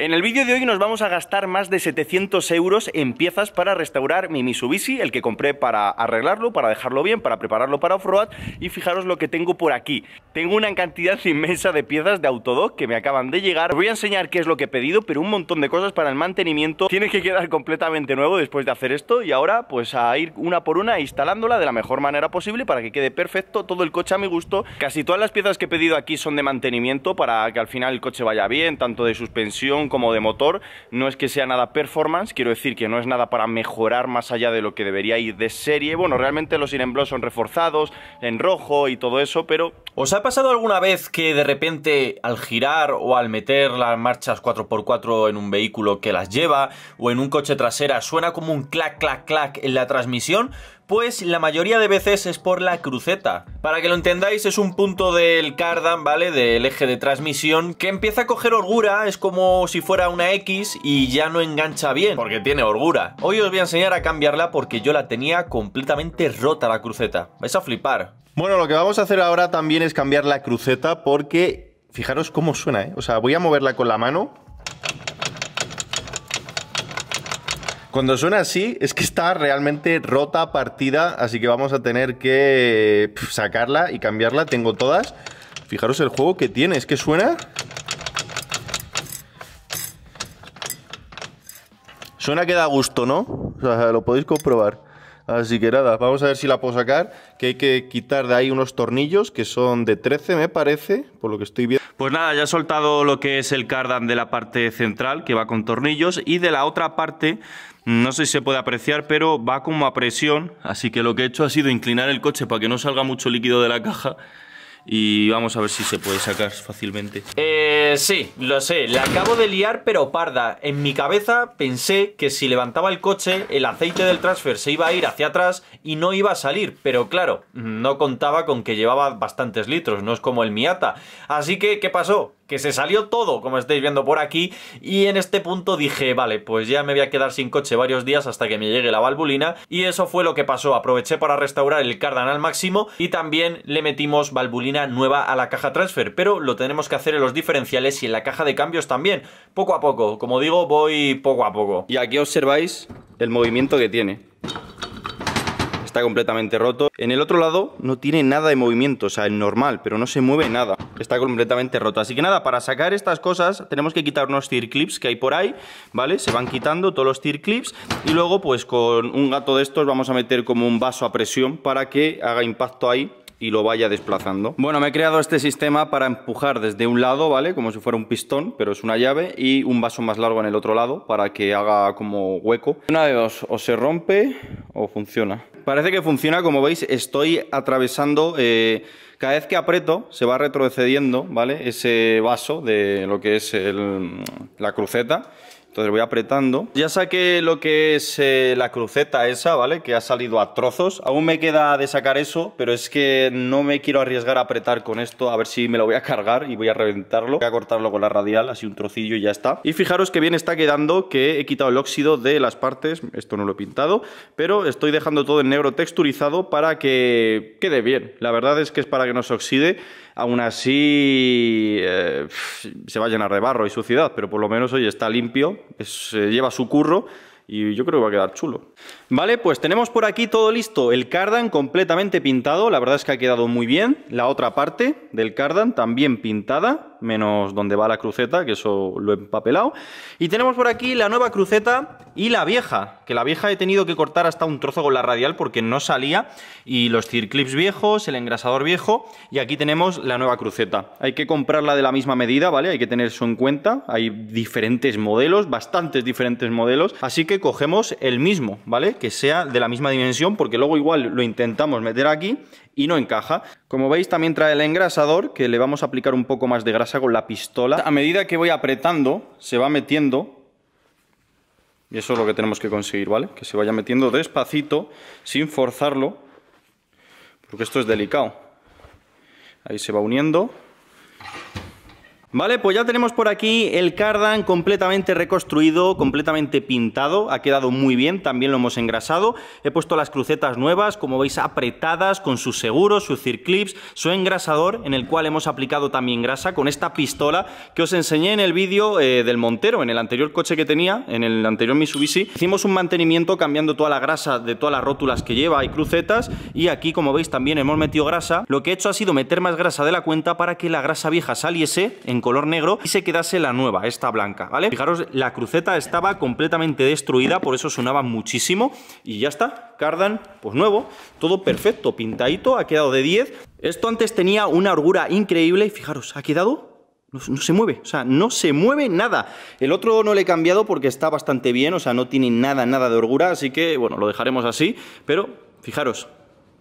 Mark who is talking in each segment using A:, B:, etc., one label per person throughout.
A: En el vídeo de hoy nos vamos a gastar más de 700 euros en piezas para restaurar mi Mitsubishi, el que compré para arreglarlo, para dejarlo bien, para prepararlo para off-road y fijaros lo que tengo por aquí. Tengo una cantidad inmensa de piezas de Autodoc que me acaban de llegar. Os voy a enseñar qué es lo que he pedido, pero un montón de cosas para el mantenimiento. Tiene que quedar completamente nuevo después de hacer esto y ahora pues a ir una por una instalándola de la mejor manera posible para que quede perfecto todo el coche a mi gusto. Casi todas las piezas que he pedido aquí son de mantenimiento para que al final el coche vaya bien, tanto de suspensión como de motor. No es que sea nada performance, quiero decir que no es nada para mejorar más allá de lo que debería ir de serie. Bueno, realmente los Iron son reforzados en rojo y todo eso, pero... ¿Os ha pasado alguna vez que de repente al girar o al meter las marchas 4x4 en un vehículo que las lleva o en un coche trasera suena como un clac, clac, clac en la transmisión? pues la mayoría de veces es por la cruceta. Para que lo entendáis, es un punto del cardan, ¿vale? Del eje de transmisión, que empieza a coger orgura. es como si fuera una X y ya no engancha bien, porque tiene orgura. Hoy os voy a enseñar a cambiarla porque yo la tenía completamente rota la cruceta. Vais a flipar. Bueno, lo que vamos a hacer ahora también es cambiar la cruceta porque... Fijaros cómo suena, ¿eh? O sea, voy a moverla con la mano Cuando suena así, es que está realmente rota, partida, así que vamos a tener que sacarla y cambiarla. Tengo todas. Fijaros el juego que tiene, es que suena... Suena que da gusto, ¿no? O sea, lo podéis comprobar. Así que nada, vamos a ver si la puedo sacar, que hay que quitar de ahí unos tornillos que son de 13 me parece, por lo que estoy viendo. Pues nada, ya he soltado lo que es el cardan de la parte central, que va con tornillos, y de la otra parte no sé si se puede apreciar, pero va como a presión, así que lo que he hecho ha sido inclinar el coche para que no salga mucho líquido de la caja y vamos a ver si se puede sacar fácilmente. Eh, sí, lo sé, la acabo de liar pero parda. En mi cabeza pensé que si levantaba el coche, el aceite del transfer se iba a ir hacia atrás y no iba a salir, pero claro, no contaba con que llevaba bastantes litros, no es como el Miata. Así que, ¿qué pasó? que se salió todo, como estáis viendo por aquí, y en este punto dije, vale, pues ya me voy a quedar sin coche varios días hasta que me llegue la valvulina, y eso fue lo que pasó, aproveché para restaurar el cardan al máximo, y también le metimos valvulina nueva a la caja transfer, pero lo tenemos que hacer en los diferenciales y en la caja de cambios también, poco a poco, como digo, voy poco a poco. Y aquí observáis el movimiento que tiene completamente roto. En el otro lado no tiene nada de movimiento, o sea, es normal, pero no se mueve nada. Está completamente roto. Así que nada, para sacar estas cosas tenemos que quitar unos tear clips que hay por ahí, ¿vale? Se van quitando todos los tear clips y luego pues con un gato de estos vamos a meter como un vaso a presión para que haga impacto ahí y lo vaya desplazando. Bueno, me he creado este sistema para empujar desde un lado, ¿vale? Como si fuera un pistón, pero es una llave, y un vaso más largo en el otro lado para que haga como hueco. Una de dos, o se rompe o funciona. Parece que funciona, como veis, estoy atravesando... Eh, cada vez que aprieto se va retrocediendo, ¿vale? Ese vaso de lo que es la cruceta entonces voy apretando. Ya saqué lo que es eh, la cruceta esa, ¿vale? Que ha salido a trozos. Aún me queda de sacar eso, pero es que no me quiero arriesgar a apretar con esto. A ver si me lo voy a cargar y voy a reventarlo. Voy a cortarlo con la radial, así un trocillo y ya está. Y fijaros que bien está quedando que he quitado el óxido de las partes. Esto no lo he pintado, pero estoy dejando todo en negro texturizado para que quede bien. La verdad es que es para que no se oxide Aún así, eh, se va a llenar de barro y suciedad, pero por lo menos hoy está limpio, se eh, lleva su curro y yo creo que va a quedar chulo. Vale, pues tenemos por aquí todo listo, el cardan completamente pintado, la verdad es que ha quedado muy bien, la otra parte del cardan también pintada, menos donde va la cruceta, que eso lo he empapelado, y tenemos por aquí la nueva cruceta y la vieja, que la vieja he tenido que cortar hasta un trozo con la radial porque no salía, y los circlips viejos, el engrasador viejo, y aquí tenemos la nueva cruceta, hay que comprarla de la misma medida, ¿vale? Hay que tener eso en cuenta, hay diferentes modelos, bastantes diferentes modelos, así que cogemos el mismo, ¿vale? que sea de la misma dimensión porque luego igual lo intentamos meter aquí y no encaja. Como veis también trae el engrasador que le vamos a aplicar un poco más de grasa con la pistola. A medida que voy apretando se va metiendo y eso es lo que tenemos que conseguir, ¿vale? Que se vaya metiendo despacito sin forzarlo porque esto es delicado. Ahí se va uniendo Vale, pues ya tenemos por aquí el cardan completamente reconstruido, completamente pintado, ha quedado muy bien, también lo hemos engrasado. He puesto las crucetas nuevas, como veis apretadas, con sus seguros, sus circlips, su engrasador, en el cual hemos aplicado también grasa con esta pistola que os enseñé en el vídeo eh, del Montero, en el anterior coche que tenía, en el anterior Mitsubishi. Hicimos un mantenimiento cambiando toda la grasa de todas las rótulas que lleva y crucetas y aquí, como veis, también hemos metido grasa. Lo que he hecho ha sido meter más grasa de la cuenta para que la grasa vieja saliese en color negro y se quedase la nueva, esta blanca, ¿vale? Fijaros, la cruceta estaba completamente destruida, por eso sonaba muchísimo y ya está, cardan, pues nuevo, todo perfecto, pintadito, ha quedado de 10. Esto antes tenía una orgura increíble y fijaros, ha quedado no, no, se mueve, o sea, no se mueve nada. El otro no le he cambiado porque está bastante bien, o sea, no tiene nada, nada de orgura, así que, bueno, lo dejaremos así, pero fijaros,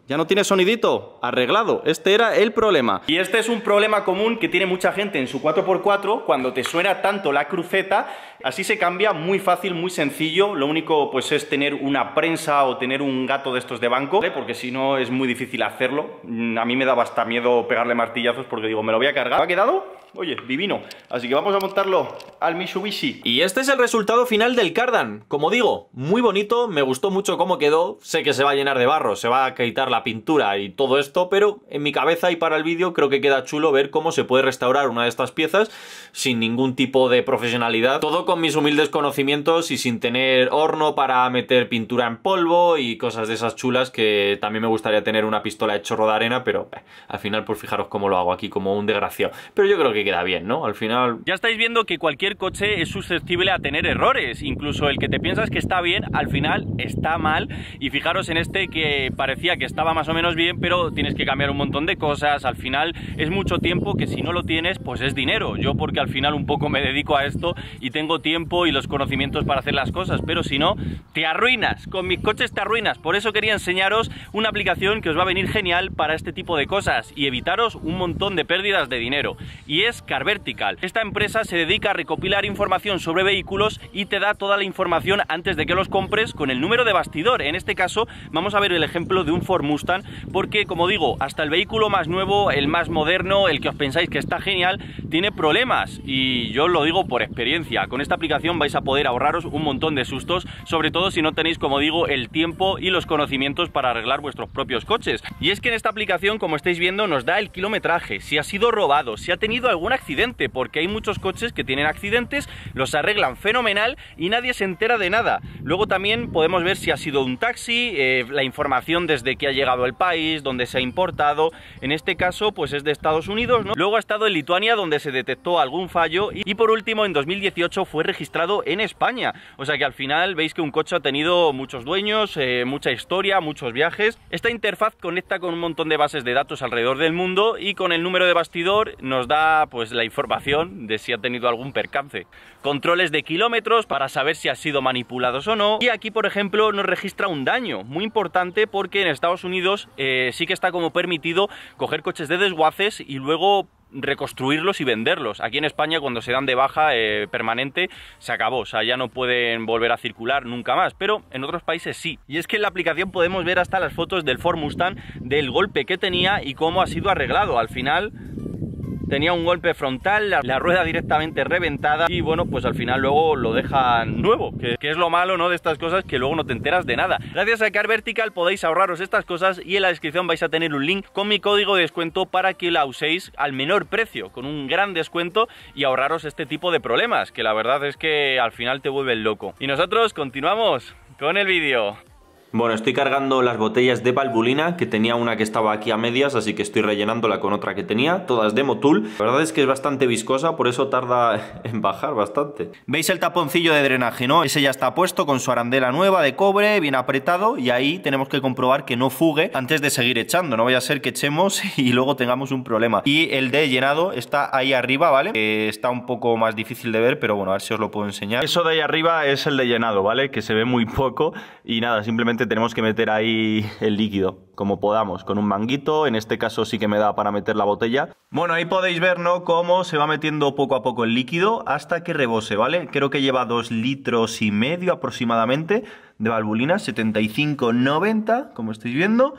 A: ya no tiene sonidito, arreglado. Este era el problema. Y este es un problema común que tiene mucha gente en su 4x4, cuando te suena tanto la cruceta, así se cambia muy fácil, muy sencillo. Lo único pues es tener una prensa o tener un gato de estos de banco, porque si no es muy difícil hacerlo. Mm, a mí me daba hasta miedo pegarle martillazos porque digo, me lo voy a cargar. ¿Ha quedado? Oye, divino. Así que vamos a montarlo al Mitsubishi. Y este es el resultado final del Cardan. Como digo, muy bonito, me gustó mucho cómo quedó. Sé que se va a llenar de barro, se va a quitar la pintura y todo esto, pero en mi cabeza y para el vídeo creo que queda chulo ver cómo se puede restaurar una de estas piezas sin ningún tipo de profesionalidad. Todo con mis humildes conocimientos y sin tener horno para meter pintura en polvo y cosas de esas chulas que también me gustaría tener una pistola de chorro de arena, pero eh, al final, pues, fijaros cómo lo hago aquí, como un desgraciado. Pero yo creo que queda bien, ¿no? Al final... Ya estáis viendo que cualquier coche es susceptible a tener errores, incluso el que te piensas que está bien, al final está mal, y fijaros en este que parecía que estaba más o menos bien, pero tienes que cambiar un montón de cosas, al final es mucho tiempo que si no lo tienes, pues es dinero, yo porque al final un poco me dedico a esto y tengo tiempo y los conocimientos para hacer las cosas, pero si no, te arruinas, con mis coches te arruinas, por eso quería enseñaros una aplicación que os va a venir genial para este tipo de cosas y evitaros un montón de pérdidas de dinero, y es Car Vertical. Esta empresa se dedica a recopilar información sobre vehículos y te da toda la información antes de que los compres con el número de bastidor. En este caso vamos a ver el ejemplo de un Ford Mustang porque como digo, hasta el vehículo más nuevo, el más moderno, el que os pensáis que está genial, tiene problemas y yo lo digo por experiencia. Con esta aplicación vais a poder ahorraros un montón de sustos, sobre todo si no tenéis, como digo, el tiempo y los conocimientos para arreglar vuestros propios coches. Y es que en esta aplicación, como estáis viendo, nos da el kilometraje, si ha sido robado, si ha tenido algún accidente, porque hay muchos coches que tienen accidentes, los arreglan fenomenal y nadie se entera de nada. Luego también podemos ver si ha sido un taxi, eh, la información desde que ha llegado al país, donde se ha importado. En este caso, pues es de Estados Unidos, Luego ha estado en Lituania, donde se detectó algún fallo. Y, por último, en 2018 fue registrado en España. O sea que al final veis que un coche ha tenido muchos dueños, eh, mucha historia, muchos viajes. Esta interfaz conecta con un montón de bases de datos alrededor del mundo y con el número de bastidor nos da pues la información de si ha tenido algún percance. Controles de kilómetros para saber si ha sido manipulados o no. Y aquí, por ejemplo, nos registra un daño, muy importante porque en Estados Unidos eh, sí que está como permitido coger coches de desguaces y luego reconstruirlos y venderlos. Aquí en España cuando se dan de baja eh, permanente se acabó, o sea, ya no pueden volver a circular nunca más, pero en otros países sí. Y es que en la aplicación podemos ver hasta las fotos del Ford Mustang, del golpe que tenía y cómo ha sido arreglado. Al final tenía un golpe frontal, la, rueda directamente reventada y bueno, pues al final luego lo dejan nuevo, que, que, es lo malo, ¿no? De estas cosas que luego no te enteras de nada. Gracias a Car Vertical podéis ahorraros estas cosas y en la descripción vais a tener un link con mi código de descuento para que la uséis al menor precio, con un gran descuento y ahorraros este tipo de problemas, que la verdad es que al final te vuelven loco. Y nosotros continuamos con el vídeo. Bueno, estoy cargando las botellas de valvulina, que tenía una que estaba aquí a medias, así que estoy rellenándola con otra que tenía, todas de Motul. La verdad es que es bastante viscosa, por eso tarda en bajar bastante. ¿Veis el taponcillo de drenaje, no? Ese ya está puesto con su arandela nueva de cobre, bien apretado, y ahí tenemos que comprobar que no fugue antes de seguir echando. No vaya a ser que echemos y luego tengamos un problema. Y el de llenado está ahí arriba, ¿vale? está un poco más difícil de ver, pero bueno, a ver si os lo puedo enseñar. Eso de ahí arriba es el de llenado, ¿vale? Que se ve muy poco y nada, simplemente tenemos que meter ahí el líquido, como podamos, con un manguito. En este caso sí que me da para meter la botella. Bueno, ahí podéis ver, ¿no?, cómo se va metiendo poco a poco el líquido hasta que rebose, ¿vale? Creo que lleva dos litros y medio aproximadamente de valvulina, 75-90, como estáis viendo.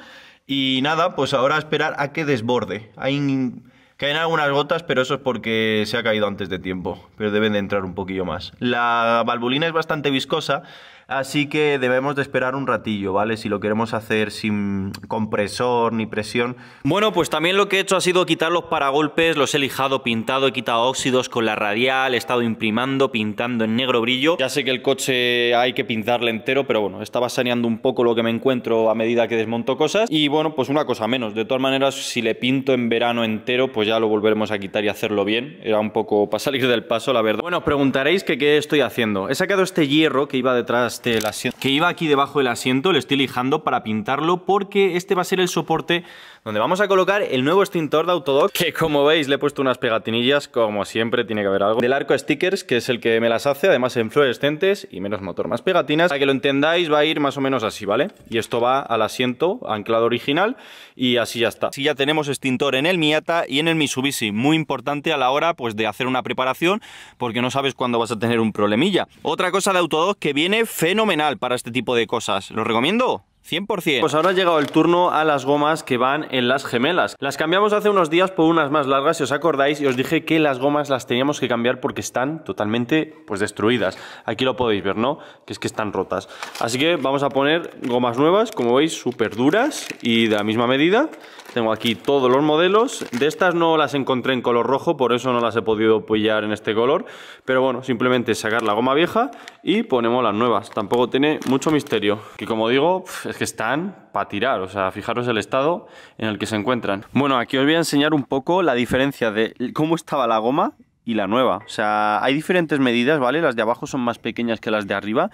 A: Y nada, pues ahora esperar a que desborde. Hay... Caen algunas gotas, pero eso es porque se ha caído antes de tiempo. Pero deben de entrar un poquillo más. La valvulina es bastante viscosa, Así que debemos de esperar un ratillo, ¿vale? Si lo queremos hacer sin compresor ni presión. Bueno, pues también lo que he hecho ha sido quitar los paragolpes, los he lijado, pintado, he quitado óxidos con la radial, he estado imprimando, pintando en negro brillo. Ya sé que el coche hay que pintarle entero, pero bueno, estaba saneando un poco lo que me encuentro a medida que desmonto cosas. Y bueno, pues una cosa menos. De todas maneras, si le pinto en verano entero, pues ya lo volveremos a quitar y hacerlo bien. Era un poco para salir del paso, la verdad. Bueno, os preguntaréis que qué estoy haciendo. He sacado este hierro que iba detrás este, que iba aquí debajo del asiento, lo estoy lijando para pintarlo porque este va a ser el soporte donde vamos a colocar el nuevo extintor de Autodoc, que como veis le he puesto unas pegatinillas, como siempre tiene que haber algo, del arco stickers, que es el que me las hace, además en fluorescentes y menos motor, más pegatinas. Para que lo entendáis va a ir más o menos así, ¿vale? Y esto va al asiento anclado original y así ya está. Si ya tenemos extintor en el Miata y en el Mitsubishi, muy importante a la hora pues de hacer una preparación porque no sabes cuándo vas a tener un problemilla. Otra cosa de Autodoc que viene fenomenal para este tipo de cosas. ¿Lo recomiendo? 100%. Pues ahora ha llegado el turno a las gomas que van en las gemelas. Las cambiamos hace unos días por unas más largas, si os acordáis, y os dije que las gomas las teníamos que cambiar porque están totalmente pues destruidas. Aquí lo podéis ver, ¿no? Que es que están rotas. Así que vamos a poner gomas nuevas, como veis, súper duras y de la misma medida. Tengo aquí todos los modelos. De estas no las encontré en color rojo, por eso no las he podido pillar en este color. Pero bueno, simplemente sacar la goma vieja y ponemos las nuevas. Tampoco tiene mucho misterio. Que como digo, es que están para tirar. O sea, fijaros el estado en el que se encuentran. Bueno, aquí os voy a enseñar un poco la diferencia de cómo estaba la goma y la nueva. O sea, hay diferentes medidas, ¿vale? Las de abajo son más pequeñas que las de arriba,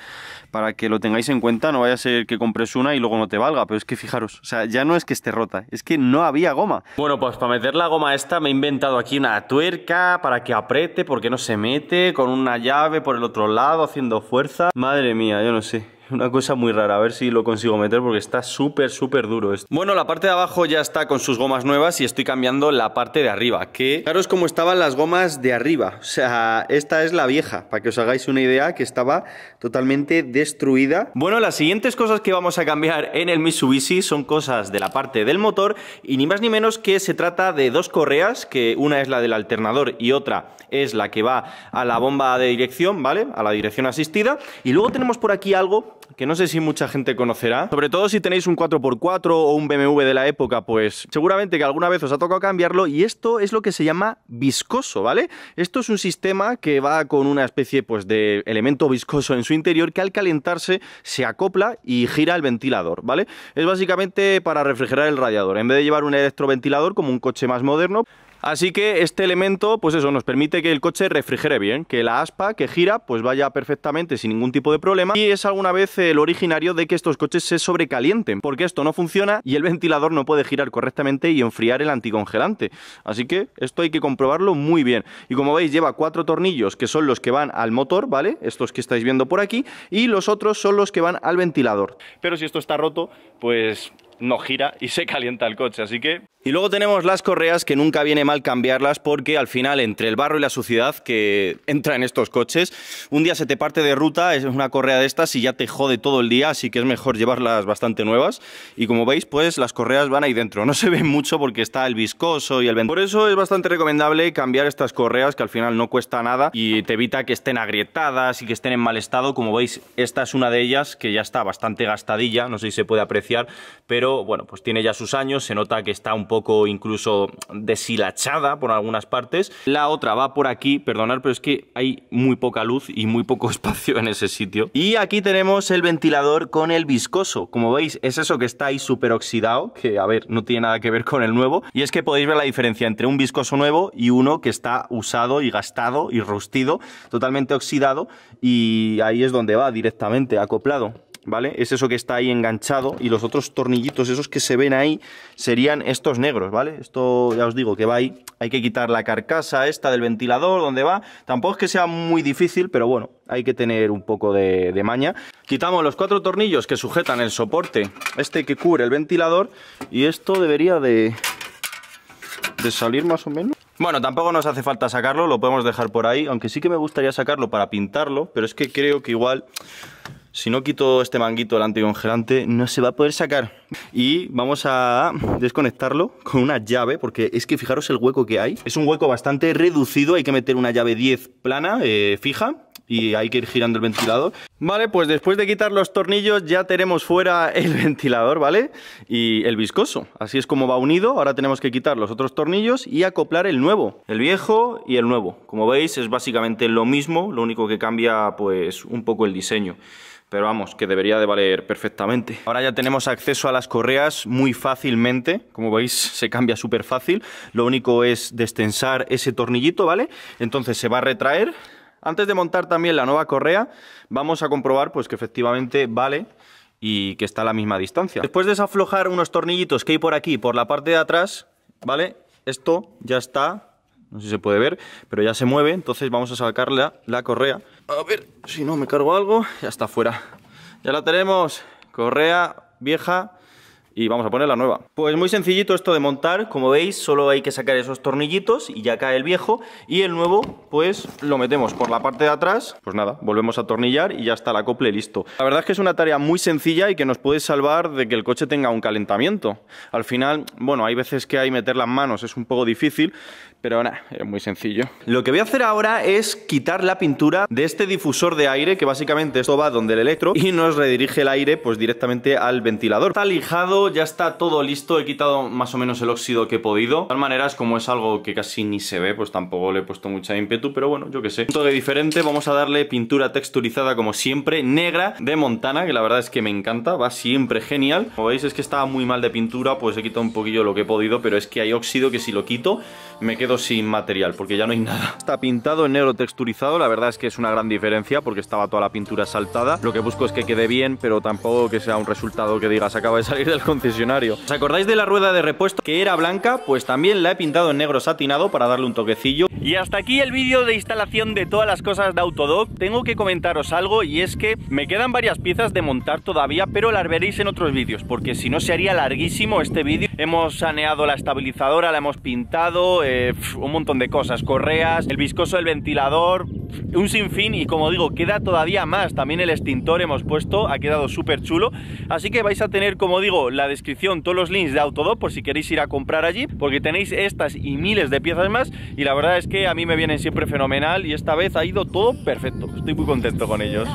A: para que lo tengáis en cuenta, no vaya a ser que compres una y luego no te valga, pero es que fijaros, o sea, ya no es que esté rota, es que no había goma. Bueno, pues para meter la goma esta me he inventado aquí una tuerca para que apriete, porque no se mete, con una llave por el otro lado haciendo fuerza. Madre mía, yo no sé. Una cosa muy rara, a ver si lo consigo meter porque está súper, súper duro esto. Bueno, la parte de abajo ya está con sus gomas nuevas y estoy cambiando la parte de arriba, que es como estaban las gomas de arriba. O sea, esta es la vieja, para que os hagáis una idea que estaba totalmente destruida. Bueno, las siguientes cosas que vamos a cambiar en el Mitsubishi son cosas de la parte del motor y ni más ni menos que se trata de dos correas, que una es la del alternador y otra es la que va a la bomba de dirección, ¿vale? A la dirección asistida. Y luego tenemos por aquí algo que no sé si mucha gente conocerá. Sobre todo si tenéis un 4x4 o un BMW de la época, pues seguramente que alguna vez os ha tocado cambiarlo. Y esto es lo que se llama viscoso, ¿vale? Esto es un sistema que va con una especie pues, de elemento viscoso en su interior que al calentarse se acopla y gira el ventilador, ¿vale? Es básicamente para refrigerar el radiador. En vez de llevar un electroventilador como un coche más moderno, Así que este elemento, pues eso, nos permite que el coche refrigere bien, que la aspa que gira, pues vaya perfectamente sin ningún tipo de problema. Y es alguna vez el originario de que estos coches se sobrecalienten, porque esto no funciona y el ventilador no puede girar correctamente y enfriar el anticongelante. Así que esto hay que comprobarlo muy bien. Y como veis, lleva cuatro tornillos que son los que van al motor, ¿vale? Estos que estáis viendo por aquí, y los otros son los que van al ventilador. Pero si esto está roto, pues no gira y se calienta el coche, así que... Y luego tenemos las correas que nunca viene mal cambiarlas porque al final entre el barro y la suciedad que entra en estos coches, un día se te parte de ruta, es una correa de estas y ya te jode todo el día, así que es mejor llevarlas bastante nuevas y como veis pues las correas van ahí dentro, no se ven mucho porque está el viscoso y el vento, Por eso es bastante recomendable cambiar estas correas que al final no cuesta nada y te evita que estén agrietadas y que estén en mal estado, como veis esta es una de ellas que ya está bastante gastadilla, no sé si se puede apreciar, pero pero bueno, pues tiene ya sus años, se nota que está un poco incluso deshilachada por algunas partes. La otra va por aquí, perdonar, pero es que hay muy poca luz y muy poco espacio en ese sitio. Y aquí tenemos el ventilador con el viscoso, como veis es eso que está ahí súper oxidado, que a ver, no tiene nada que ver con el nuevo, y es que podéis ver la diferencia entre un viscoso nuevo y uno que está usado y gastado y rustido, totalmente oxidado, y ahí es donde va directamente, acoplado. ¿vale? Es eso que está ahí enganchado y los otros tornillitos, esos que se ven ahí, serían estos negros, ¿vale? Esto ya os digo que va ahí, hay que quitar la carcasa esta del ventilador, donde va. Tampoco es que sea muy difícil, pero bueno, hay que tener un poco de, maña. Quitamos los cuatro tornillos que sujetan el soporte, este que cubre el ventilador y esto debería de, de salir más o menos. Bueno, tampoco nos hace falta sacarlo, lo podemos dejar por ahí, aunque sí que me gustaría sacarlo para pintarlo, pero es que creo que igual si no quito este manguito del anticongelante no se va a poder sacar y vamos a desconectarlo con una llave porque es que fijaros el hueco que hay es un hueco bastante reducido hay que meter una llave 10 plana eh, fija y hay que ir girando el ventilador Vale, pues después de quitar los tornillos ya tenemos fuera el ventilador, ¿vale? Y el viscoso, así es como va unido, ahora tenemos que quitar los otros tornillos y acoplar el nuevo, el viejo y el nuevo Como veis es básicamente lo mismo, lo único que cambia pues un poco el diseño pero vamos, que debería de valer perfectamente. Ahora ya tenemos acceso a las correas muy fácilmente, como veis se cambia súper fácil, lo único es destensar ese tornillito, ¿vale? Entonces se va a retraer. Antes de montar también la nueva correa, vamos a comprobar pues que efectivamente vale y que está a la misma distancia. Después de desaflojar unos tornillitos que hay por aquí, por la parte de atrás, ¿vale? Esto ya está no sé si se puede ver, pero ya se mueve, entonces vamos a sacarle la, correa. A ver, si no me cargo algo, ya está fuera. Ya la tenemos, correa vieja y vamos a poner la nueva. Pues muy sencillito esto de montar, como veis solo hay que sacar esos tornillitos y ya cae el viejo y el nuevo pues lo metemos por la parte de atrás, pues nada, volvemos a atornillar y ya está el acople listo. La verdad es que es una tarea muy sencilla y que nos puede salvar de que el coche tenga un calentamiento. Al final, bueno, hay veces que hay meter las manos es un poco difícil, pero nada, es muy sencillo. Lo que voy a hacer ahora es quitar la pintura de este difusor de aire, que básicamente esto va donde el electro, y nos redirige el aire pues directamente al ventilador. Está lijado, ya está todo listo, he quitado más o menos el óxido que he podido. De todas maneras, como es algo que casi ni se ve, pues tampoco le he puesto mucha ímpetu, pero bueno, yo qué sé. Todo de diferente, vamos a darle pintura texturizada como siempre, negra, de Montana, que la verdad es que me encanta, va siempre genial. Como veis es que estaba muy mal de pintura, pues he quitado un poquillo lo que he podido, pero es que hay óxido que si lo quito me quedo sin material porque ya no hay nada. Está pintado en negro texturizado, la verdad es que es una gran diferencia porque estaba toda la pintura saltada. Lo que busco es que quede bien, pero tampoco que sea un resultado que digas acaba de salir del concesionario. ¿Os acordáis de la rueda de repuesto que era blanca? Pues también la he pintado en negro satinado para darle un toquecillo. Y hasta aquí el vídeo de instalación de todas las cosas de Autodoc. Tengo que comentaros algo y es que me quedan varias piezas de montar todavía, pero las veréis en otros vídeos porque si no se haría larguísimo este vídeo. Hemos saneado la estabilizadora, la hemos pintado, eh, un montón de cosas, correas, el viscoso del ventilador, un sinfín y como digo, queda todavía más, también el extintor hemos puesto, ha quedado súper chulo, así que vais a tener, como digo, la descripción, todos los links de Autodop por si queréis ir a comprar allí, porque tenéis estas y miles de piezas más y la verdad es que a mí me vienen siempre fenomenal y esta vez ha ido todo perfecto, estoy muy contento con ellos.